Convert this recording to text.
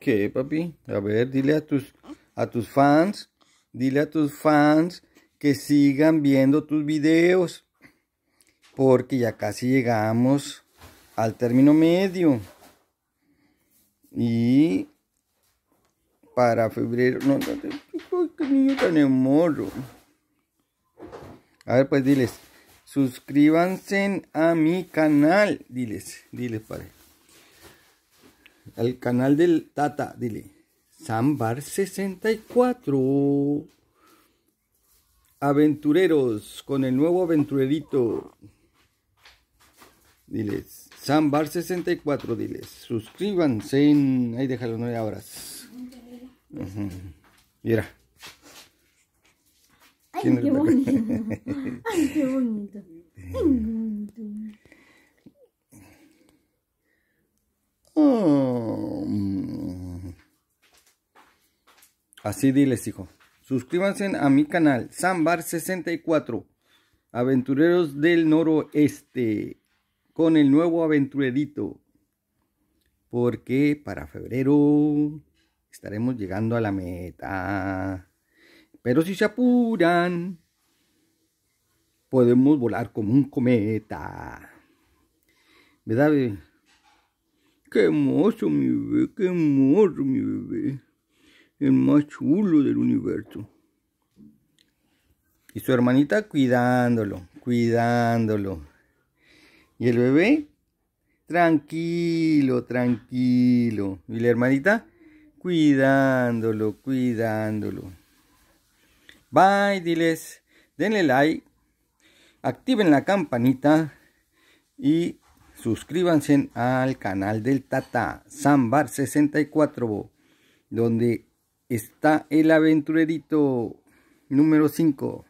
¿Qué, papi. A ver, dile a tus, a tus fans, dile a tus fans que sigan viendo tus videos. Porque ya casi llegamos al término medio. Y para febrero. No, no, qué este niño tan A ver, pues diles. Suscríbanse a mi canal. Diles, diles, padre al canal del Tata, dile. Sambar 64. Aventureros, con el nuevo aventurerito. Diles, Sambar 64, diles. Suscríbanse. En... Ahí déjalo, no horas. Mira. Así diles, hijo. Suscríbanse a mi canal, Sambar64, Aventureros del Noroeste, con el nuevo aventurerito. Porque para febrero estaremos llegando a la meta. Pero si se apuran, podemos volar como un cometa. ¿Verdad, bebé? Qué hermoso, mi bebé, qué hermoso, mi bebé el más chulo del universo. Y su hermanita cuidándolo, cuidándolo. Y el bebé, tranquilo, tranquilo. Y la hermanita, cuidándolo, cuidándolo. Bye, diles, denle like, activen la campanita y suscríbanse al canal del Tata Sambar 64, donde está el aventurerito número 5.